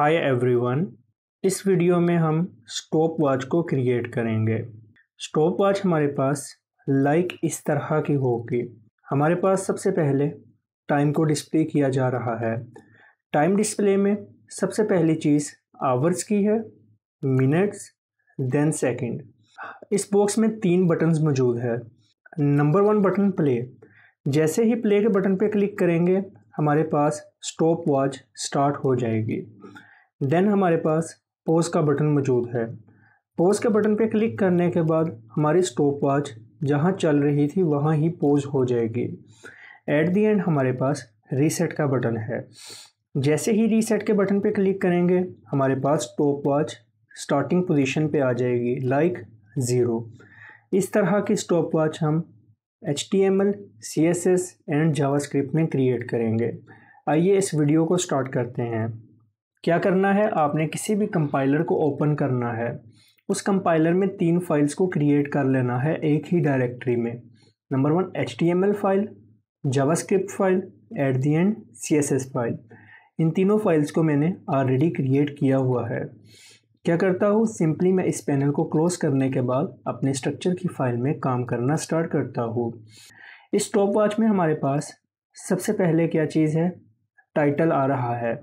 hi everyone इस video में हम स्टॉप वॉच को क्रिएट करेंगे स्टॉप वॉच हमारे पास लाइक like इस तरह की होगी हमारे पास सबसे पहले टाइम को डिस्प्ले किया जा रहा है टाइम डिस्प्ले में सबसे पहली चीज़ आवर्स की है मिनट्स देन सेकंड इस बॉक्स में तीन बटन्स मौजूद है नंबर वन बटन प्ले जैसे ही प्ले के बटन पर क्लिक करेंगे हमारे पास स्टॉप वॉच स्टार्ट हो जाएगी देन हमारे पास पोज का बटन मौजूद है पोज के बटन पर क्लिक करने के बाद हमारी स्टॉप वॉच जहाँ चल रही थी वहाँ ही पोज हो जाएगी एट दी एंड हमारे पास रीसेट का बटन है जैसे ही रीसेट के बटन पर क्लिक करेंगे हमारे पास स्टॉप वॉच स्टार्टिंग पोजीशन पे आ जाएगी लाइक like ज़ीरो इस तरह की स्टॉप वॉच हम H T M L C S S and script में क्रिएट करेंगे आइए इस वीडियो को स्टार्ट करते हैं क्या करना है आपने किसी भी कंपाइलर को ओपन करना है उस कंपाइलर में तीन फाइल्स को क्रिएट कर लेना है एक ही डायरेक्टरी में number one H file JavaScript file at the end C file इन तीनों फाइल्स को मैंने ऑलरेडी क्रिएट किया हुआ है क्या करता हूँ सिंपली मैं इस पैनल को क्लोज करने के बाद अपने स्ट्रक्चर की फाइल में काम करना स्टार्ट करता हूँ इस स्टॉप वॉच में हमारे पास सबसे पहले क्या चीज़ है टाइटल आ रहा है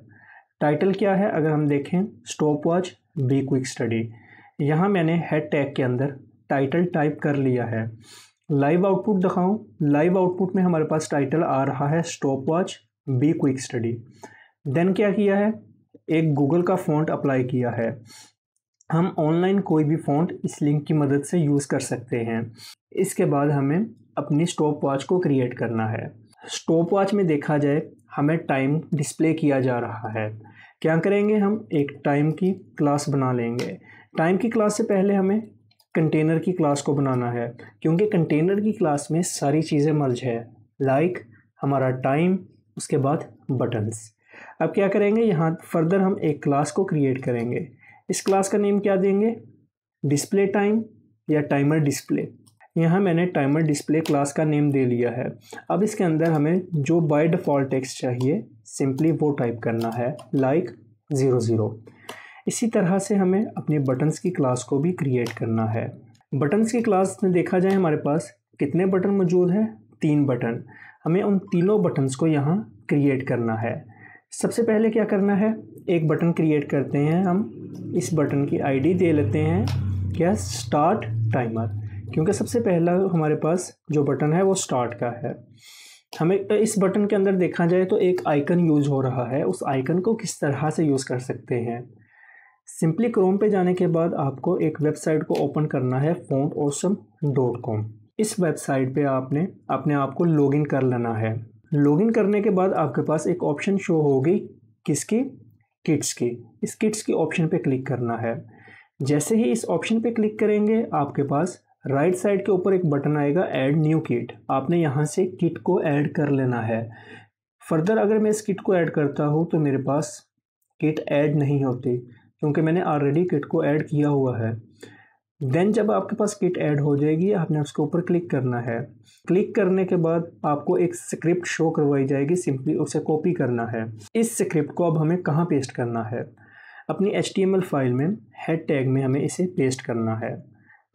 टाइटल क्या है अगर हम देखें stop watch B quick study यहाँ मैंने हेड टैग के अंदर टाइटल टाइप कर लिया है लाइव आउटपुट दिखाऊं लाइव आउटपुट में हमारे पास टाइटल आ रहा है stop watch B quick study then क्या किया है एक गूगल का फ़ॉन्ट अप्लाई किया है हम ऑनलाइन कोई भी फ़ॉन्ट इस लिंक की मदद से यूज़ कर सकते हैं इसके बाद हमें अपनी स्टॉप वॉच को क्रिएट करना है स्टॉप वॉच में देखा जाए हमें टाइम डिस्प्ले किया जा रहा है क्या करेंगे हम एक टाइम की क्लास बना लेंगे टाइम की क्लास से पहले हमें कंटेनर की क्लास को बनाना है क्योंकि कंटेनर की क्लास में सारी चीज़ें मर्ज है लाइक हमारा टाइम उसके बाद बटन्स अब क्या करेंगे यहाँ फर्दर हम एक क्लास को क्रिएट करेंगे इस क्लास का नेम क्या देंगे डिस्प्ले टाइम या टाइमर डिस्प्ले यहाँ मैंने टाइमर डिस्प्ले क्लास का नेम दे लिया है अब इसके अंदर हमें जो बाय डिफ़ॉल्ट टेक्स्ट चाहिए सिंपली वो टाइप करना है लाइक ज़ीरो ज़ीरो इसी तरह से हमें अपने बटन्स की क्लास को भी क्रिएट करना है बटन्स की क्लास में देखा जाए हमारे पास कितने बटन मौजूद हैं तीन बटन हमें उन तीनों बटन्स को यहाँ क्रिएट करना है सबसे पहले क्या करना है एक बटन क्रिएट करते हैं हम इस बटन की आईडी दे लेते हैं क्या स्टार्ट टाइमर क्योंकि सबसे पहला हमारे पास जो बटन है वो स्टार्ट का है हमें इस बटन के अंदर देखा जाए तो एक आइकन यूज़ हो रहा है उस आइकन को किस तरह से यूज़ कर सकते हैं सिंपली क्रोम पे जाने के बाद आपको एक वेबसाइट को ओपन करना है फोन ओसम डॉट कॉम इस वेबसाइट पे आपने अपने आप को लॉगिन कर लेना है लॉगिन करने के बाद आपके पास एक ऑप्शन शो होगी किसकी किट्स की इस किट्स की ऑप्शन पे क्लिक करना है जैसे ही इस ऑप्शन पे क्लिक करेंगे आपके पास राइट right साइड के ऊपर एक बटन आएगा ऐड न्यू किट आपने यहाँ से किट को ऐड कर लेना है फर्दर अगर मैं इस किट को ऐड करता हूँ तो मेरे पास किट ऐड नहीं होती क्योंकि मैंने ऑलरेडी किट को ऐड किया हुआ है देन जब आपके पास किट ऐड हो जाएगी आपने उसके ऊपर क्लिक करना है क्लिक करने के बाद आपको एक स्क्रिप्ट शो करवाई जाएगी सिंपली उसे कॉपी करना है इस स्क्रिप्ट को अब हमें कहाँ पेस्ट करना है अपनी एच फाइल में हेड टैग में हमें इसे पेस्ट करना है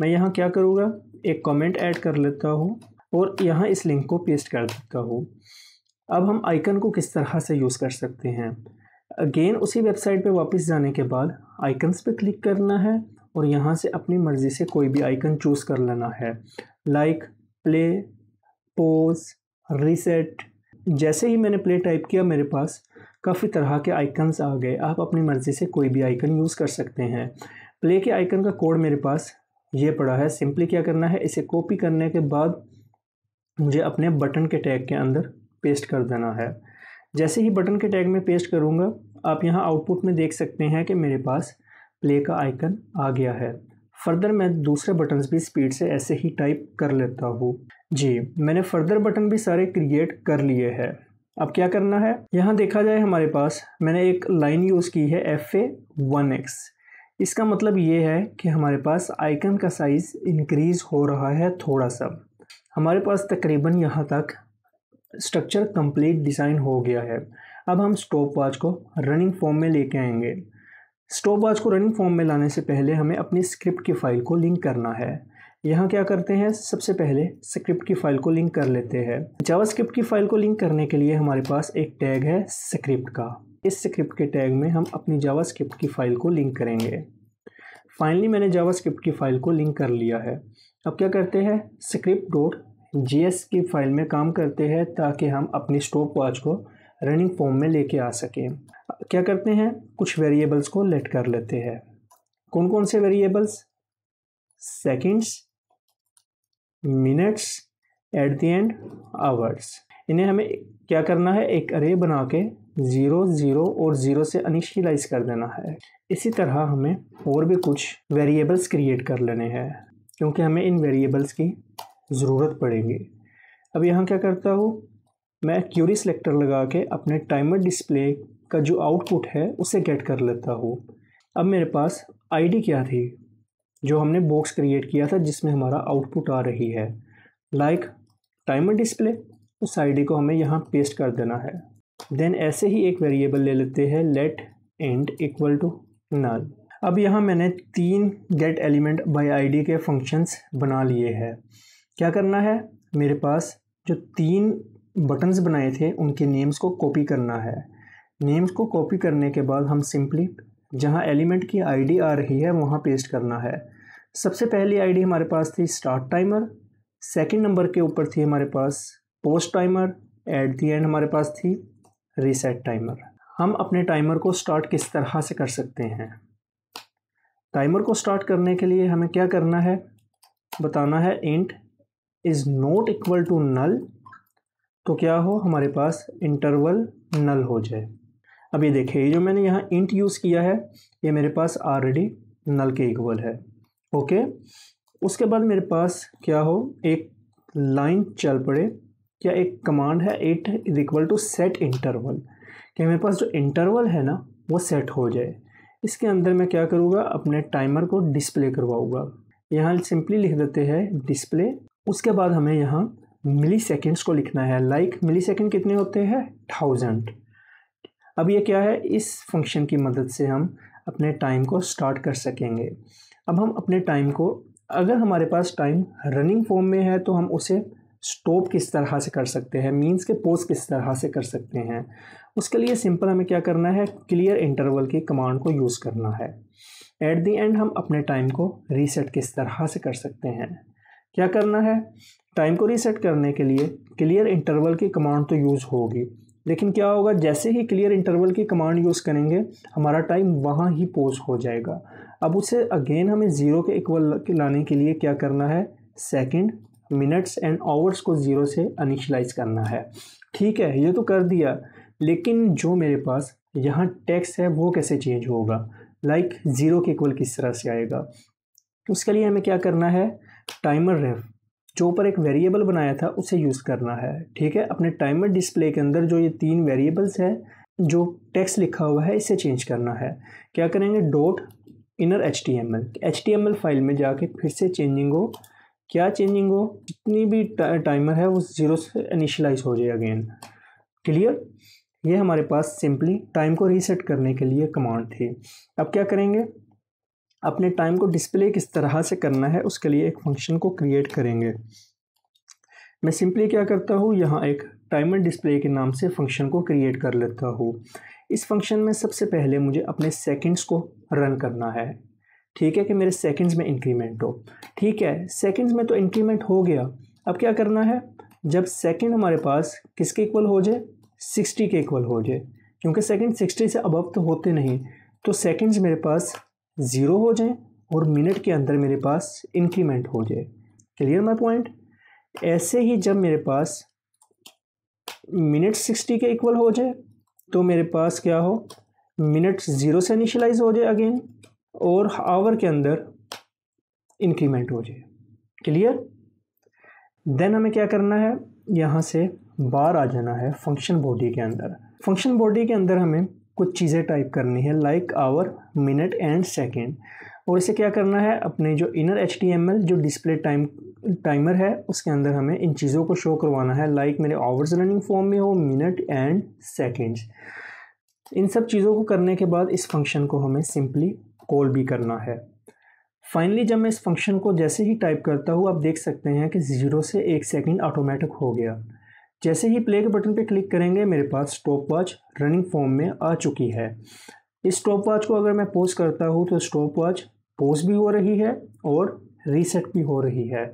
मैं यहाँ क्या करूँगा एक कमेंट ऐड कर लेता हूँ और यहाँ इस लिंक को पेस्ट कर देता हूँ अब हम आइकन को किस तरह से यूज़ कर सकते हैं अगेन उसी वेबसाइट पे वापस जाने के बाद आइकन्स पे क्लिक करना है और यहाँ से अपनी मर्ज़ी से कोई भी आइकन चूज़ कर लेना है लाइक प्ले पोज रीसेट जैसे ही मैंने प्ले टाइप किया मेरे पास काफ़ी तरह के आइकन्स आ गए आप अपनी मर्ज़ी से कोई भी आइकन यूज़ कर सकते हैं प्ले के आइकन का कोड मेरे पास ये पड़ा है सिंपली क्या करना है इसे कॉपी करने के बाद मुझे अपने बटन के टैग के अंदर पेस्ट कर देना है जैसे ही बटन के टैग में पेस्ट करूँगा आप यहाँ आउटपुट में देख सकते हैं कि मेरे पास प्ले का आइकन आ गया है फर्दर मैं दूसरे बटन्स भी स्पीड से ऐसे ही टाइप कर लेता हूँ जी मैंने फर्दर बटन भी सारे क्रिएट कर लिए हैं अब क्या करना है यहाँ देखा जाए हमारे पास मैंने एक लाइन यूज़ की है एफ ए वन एक्स इसका मतलब ये है कि हमारे पास आइकन का साइज़ इंक्रीज़ हो रहा है थोड़ा सा हमारे पास तकरीबन यहाँ तक स्ट्रक्चर कंप्लीट डिज़ाइन हो गया है अब हम स्टॉप वॉच को रनिंग फॉर्म में लेके आएंगे स्टॉप वॉच को रनिंग फॉर्म में लाने से पहले हमें अपनी स्क्रिप्ट की फ़ाइल को लिंक करना है यहाँ क्या करते हैं सबसे पहले स्क्रिप्ट की फ़ाइल को लिंक कर लेते हैं जावास्क्रिप्ट की फ़ाइल को लिंक करने के लिए हमारे पास एक टैग है स्क्रिप्ट का इस स्क्रिप्ट के टैग में हम अपनी जावा स्क्रिप्ट की फ़ाइल को लिंक करेंगे फाइनली मैंने जावा स्क्रिप्ट की फ़ाइल को लिंक कर लिया है अब क्या करते हैं स्क्रिप्ट डॉट जी की फाइल में काम करते हैं ताकि हम अपनी स्टॉप वॉच को रनिंग फॉर्म में लेके आ सकें क्या करते हैं कुछ वेरिएबल्स को लेट कर लेते हैं कौन कौन से variables seconds minutes at the end hours इन्हें हमें क्या करना है एक अरे बना के ज़ीरो ज़ीरो और ज़ीरो से अनिशलाइज कर देना है इसी तरह हमें और भी कुछ वेरिएबल्स क्रिएट कर लेने हैं क्योंकि हमें इन वेरिएबल्स की ज़रूरत पड़ेगी अब यहाँ क्या करता हूँ मैं क्यूरी सेलेक्टर लगा के अपने टाइमर डिस्प्ले का जो आउटपुट है उसे गेट कर लेता हूँ अब मेरे पास आईडी क्या थी जो हमने बॉक्स क्रिएट किया था जिसमें हमारा आउटपुट आ रही है लाइक टाइमर डिस्प्ले उस आईडी को हमें यहाँ पेस्ट कर देना है देन ऐसे ही एक वेरिएबल ले लेते हैं let and equal to null अब यहाँ मैंने तीन गेट एलिमेंट बाय आईडी के फंक्शंस बना लिए हैं क्या करना है मेरे पास जो तीन बटन्स बनाए थे उनके नेम्स को कॉपी करना है नेम्स को कॉपी करने के बाद हम सिंपली जहाँ एलिमेंट की आईडी आ रही है वहाँ पेस्ट करना है सबसे पहली आईडी हमारे पास थी स्टार्ट टाइमर सेकंड नंबर के ऊपर थी हमारे पास post timer at the end हमारे पास थी रीसेट टाइमर हम अपने टाइमर को स्टार्ट किस तरह से कर सकते हैं टाइमर को स्टार्ट करने के लिए हमें क्या करना है बताना है int is not equal to null तो क्या हो हमारे पास इंटरवल नल हो जाए अब ये देखिए जो मैंने यहाँ इंट यूज़ किया है ये मेरे पास ऑलरेडी नल के इक्वल है ओके उसके बाद मेरे पास क्या हो एक लाइन चल पड़े क्या एक कमांड है at is equal to set interval कि मेरे पास जो इंटरवल है ना वो सेट हो जाए इसके अंदर मैं क्या करूँगा अपने टाइमर को डिस्प्ले करवाऊँगा यहाँ सिंपली लिख देते हैं डिस्प्ले उसके बाद हमें यहाँ मिली सेकेंड्स को लिखना है लाइक like, मिली सेकेंड कितने होते हैं थाउजेंड अब ये क्या है इस फंक्शन की मदद से हम अपने टाइम को स्टार्ट कर सकेंगे अब हम अपने टाइम को अगर हमारे पास टाइम रनिंग फॉर्म में है तो हम उसे स्टॉप किस तरह से कर सकते हैं मीन्स के पोज किस तरह से कर सकते हैं उसके लिए सिंपल हमें क्या करना है क्लियर इंटरवल की कमांड को यूज़ करना है एट द एंड हम अपने टाइम को रीसेट किस तरह से कर सकते हैं क्या करना है टाइम को रीसेट करने के लिए क्लियर इंटरवल की कमांड तो यूज़ होगी लेकिन क्या होगा जैसे ही क्लियर इंटरवल की कमांड यूज़ करेंगे हमारा टाइम वहाँ ही पोज हो जाएगा अब उसे अगेन हमें ज़ीरो के इक्वल लाने के लिए क्या करना है सेकंड मिनट्स एंड आवर्स को ज़ीरो से अनिशलाइज करना है ठीक है ये तो कर दिया लेकिन जो मेरे पास यहाँ टैक्स है वो कैसे चेंज होगा लाइक like, ज़ीरो के इक्वल किस तरह से आएगा उसके लिए हमें क्या करना है टाइमर रेफ जो ऊपर एक वेरिएबल बनाया था उसे यूज़ करना है ठीक है अपने टाइमर डिस्प्ले के अंदर जो ये तीन वेरिएबल्स है जो टेक्स्ट लिखा हुआ है इसे चेंज करना है क्या करेंगे dot inner H T M L H T M L file में जाके फिर से चेंजिंग ऑफ क्या चेंजिंग हो जितनी भी टा, टाइमर है वो ज़ीरो से इनिशलाइज हो जाए अगेन क्लियर ये हमारे पास सिंपली टाइम को रीसेट करने के लिए कमांड थी अब क्या करेंगे अपने टाइम को डिस्प्ले किस तरह से करना है उसके लिए एक फंक्शन को क्रिएट करेंगे मैं सिंपली क्या करता हूँ यहाँ एक टाइमर डिस्प्ले के नाम से फंक्शन को क्रिएट कर लेता हूँ इस फंक्शन में सबसे पहले मुझे अपने सेकंड्स को रन करना है ठीक है कि मेरे सेकंड्स में इंक्रीमेंट हो ठीक है सेकंड्स में तो इंक्रीमेंट हो गया अब क्या करना है जब सेकंड हमारे पास किसके इक्वल हो जाए सिक्सटी के इक्वल हो जाए क्योंकि सेकंड सिक्सटी से अबव तो होते नहीं तो सेकंड्स मेरे पास ज़ीरो हो जाएं और मिनट के अंदर मेरे पास इंक्रीमेंट हो जाए क्लियर माई पॉइंट ऐसे ही जब मेरे पास मिनट सिक्सटी के इक्वल हो जाए तो मेरे पास क्या हो मिनट ज़ीरो से इनिशलाइज हो जाए अगेन और आवर के अंदर इंक्रीमेंट हो जाए क्लियर देन हमें क्या करना है यहाँ से बाहर आ जाना है फंक्शन बॉडी के अंदर फंक्शन बॉडी के अंदर हमें कुछ चीज़ें टाइप करनी है like hour minute and second और इसे क्या करना है अपने जो इनर एच जो डिस्प्ले टाइम टाइमर है उसके अंदर हमें इन चीज़ों को शो करवाना है लाइक मेरे आवर्स रनिंग फॉर्म में हो मिनट एंड सेकेंड्स इन सब चीज़ों को करने के बाद इस फंक्शन को हमें सिंपली कॉल भी करना है फाइनली जब मैं इस फंक्शन को जैसे ही टाइप करता हूँ आप देख सकते हैं कि ज़ीरो से एक सेकंड ऑटोमेटिक हो गया जैसे ही प्ले के बटन पर क्लिक करेंगे मेरे पास स्टॉप वॉच रनिंग फॉर्म में आ चुकी है इस स्टॉप वॉच को अगर मैं पोज करता हूँ तो स्टॉप वॉच पोज भी हो रही है और रीसेट भी हो रही है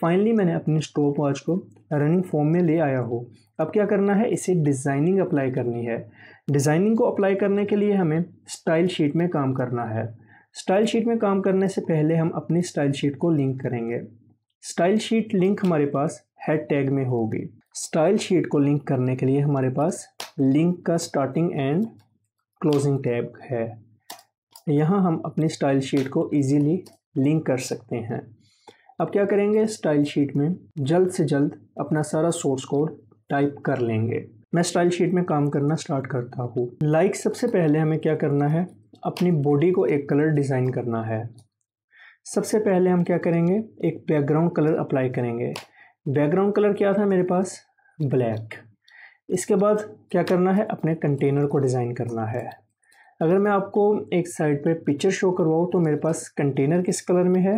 फाइनली मैंने अपनी स्टॉप वॉच को रनिंग फॉर्म में ले आया हूँ अब क्या करना है इसे डिज़ाइनिंग अप्लाई करनी है डिज़ाइनिंग को अप्लाई करने के लिए हमें स्टाइल शीट में काम करना है स्टाइल शीट में काम करने से पहले हम अपनी स्टाइल शीट को लिंक करेंगे स्टाइल शीट लिंक हमारे पास हेड टैग में होगी स्टाइल शीट को लिंक करने के लिए हमारे पास लिंक का स्टार्टिंग एंड क्लोजिंग टैब है यहाँ हम अपनी स्टाइल शीट को इजीली लिंक कर सकते हैं अब क्या करेंगे स्टाइल शीट में जल्द से जल्द अपना सारा सोर्स कोड टाइप कर लेंगे मैं स्टाइल शीट में काम करना स्टार्ट करता हूँ लाइक सबसे पहले हमें क्या करना है अपनी बॉडी को एक कलर डिज़ाइन करना है सबसे पहले हम क्या करेंगे एक बैकग्राउंड कलर अप्लाई करेंगे बैकग्राउंड कलर क्या था मेरे पास ब्लैक इसके बाद क्या करना है अपने कंटेनर को डिज़ाइन करना है अगर मैं आपको एक साइड पे पिक्चर शो करवाऊँ तो मेरे पास कंटेनर किस कलर में है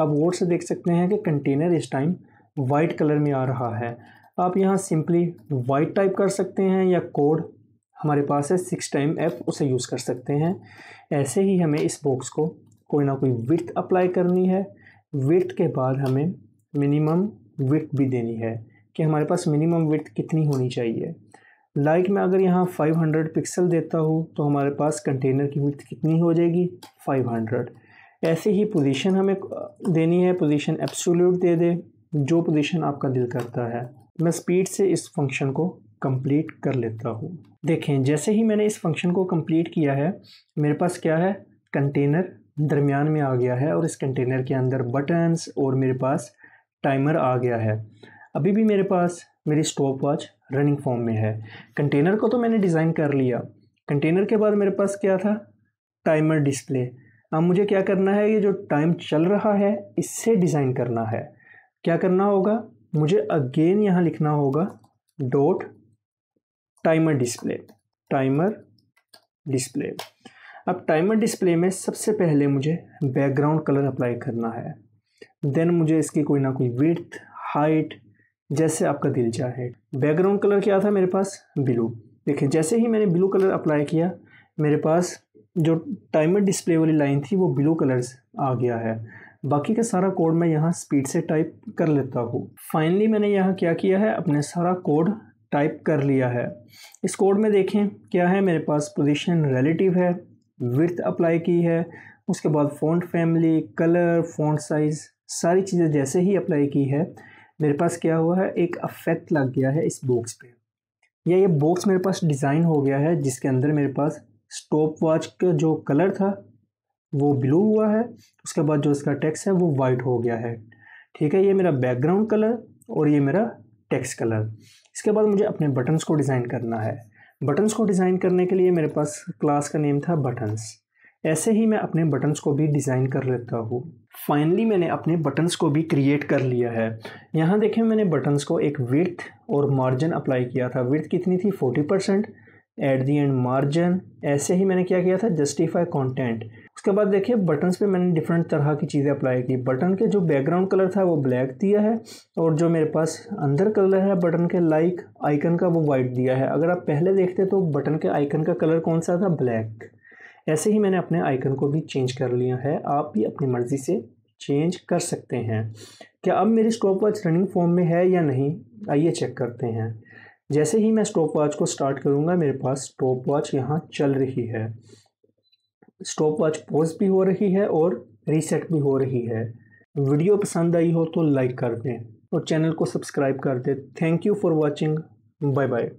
आप वोट से देख सकते हैं कि कंटेनर इस टाइम वाइट कलर में आ रहा है आप यहाँ सिंपली वाइट टाइप कर सकते हैं या कोड हमारे पास है सिक्स टाइम एफ उसे यूज़ कर सकते हैं ऐसे ही हमें इस बॉक्स को कोई ना कोई विर्थ अप्लाई करनी है विर्थ के बाद हमें मिनिमम विर्थ भी देनी है कि हमारे पास मिनिमम विर्थ कितनी होनी चाहिए लाइक like मैं अगर यहाँ 500 पिक्सल देता हूँ तो हमारे पास कंटेनर की विर्थ कितनी हो जाएगी 500 ऐसे ही पोजीशन हमें देनी है पोजीशन एब्सोल्यूट दे दे जो पोजीशन आपका दिल करता है मैं स्पीड से इस फंक्शन को कंप्लीट कर लेता हूँ देखें जैसे ही मैंने इस फंक्शन को कंप्लीट किया है मेरे पास क्या है कंटेनर दरमियान में आ गया है और इस कंटेनर के अंदर बटन्स और मेरे पास टाइमर आ गया है अभी भी मेरे पास मेरी स्टॉप वॉच रनिंग फॉर्म में है कंटेनर को तो मैंने डिज़ाइन कर लिया कंटेनर के बाद मेरे पास क्या था टाइमर डिस्प्ले अब मुझे क्या करना है ये जो टाइम चल रहा है इससे डिज़ाइन करना है क्या करना होगा मुझे अगेन यहाँ लिखना होगा dot timer display timer display अब टाइमर डिस्प्ले में सबसे पहले मुझे बैकग्राउंड कलर अप्लाई करना है देन मुझे इसकी कोई ना कोई विथ हाइट जैसे आपका दिल चाहे बैकग्राउंड कलर क्या था मेरे पास ब्लू देखिए जैसे ही मैंने ब्लू कलर अप्लाई किया मेरे पास जो टाइमर डिस्प्ले वाली लाइन थी वो ब्लू कलर्स आ गया है बाकी का सारा कोड मैं यहाँ स्पीड से टाइप कर लेता हूँ फाइनली मैंने यहाँ क्या किया है अपने सारा कोड टाइप कर लिया है इस कोड में देखें क्या है मेरे पास पोजिशन रिलेटिव है विथ अप्लाई की है उसके बाद font family colour font size सारी चीज़ें जैसे ही अप्लाई की है मेरे पास क्या हुआ है एक अफेक्ट लग गया है इस बॉक्स पे या ये बॉक्स मेरे पास डिज़ाइन हो गया है जिसके अंदर मेरे पास स्टॉप वॉच का जो कलर था वो ब्लू हुआ है उसके बाद जो इसका टेक्स है वो वाइट हो गया है ठीक है ये मेरा बैकग्राउंड कलर और ये मेरा टेक्स कलर इसके बाद मुझे अपने बटन्स को डिज़ाइन करना है बटन्स को डिज़ाइन करने के लिए मेरे पास क्लास का नेम था बटन्स ऐसे ही मैं अपने बटन्स को भी डिज़ाइन कर लेता हूँ फाइनली मैंने अपने बटन्स को भी क्रिएट कर लिया है यहाँ देखें मैंने बटन्स को एक विर्थ और मार्जिन अप्लाई किया था विर्थ कितनी थी forty percent at the end margin ऐसे ही मैंने क्या किया था जस्टिफाई कॉन्टेंट उसके बाद देखिए बटन्स पे मैंने डिफरेंट तरह की चीज़ें अप्लाई की बटन के जो बैकग्राउंड कलर था वो ब्लैक दिया है और जो मेरे पास अंदर कलर है बटन के लाइक आइकन का वो वाइट दिया है अगर आप पहले देखते तो बटन के आइकन का कलर कौन सा था ब्लैक ऐसे ही मैंने अपने आइकन को भी चेंज कर लिया है आप भी अपनी मर्ज़ी से चेंज कर सकते हैं क्या अब मेरी स्टॉप वॉच रनिंग फॉर्म में है या नहीं आइए चेक करते हैं जैसे ही मैं स्टॉप वॉच को स्टार्ट करूँगा मेरे पास स्टॉप वॉच यहाँ चल रही है स्टॉप वॉच पॉज भी हो रही है और रीसेट भी हो रही है वीडियो पसंद आई हो तो लाइक कर दें और चैनल को सब्सक्राइब कर दें thank you for watching bye bye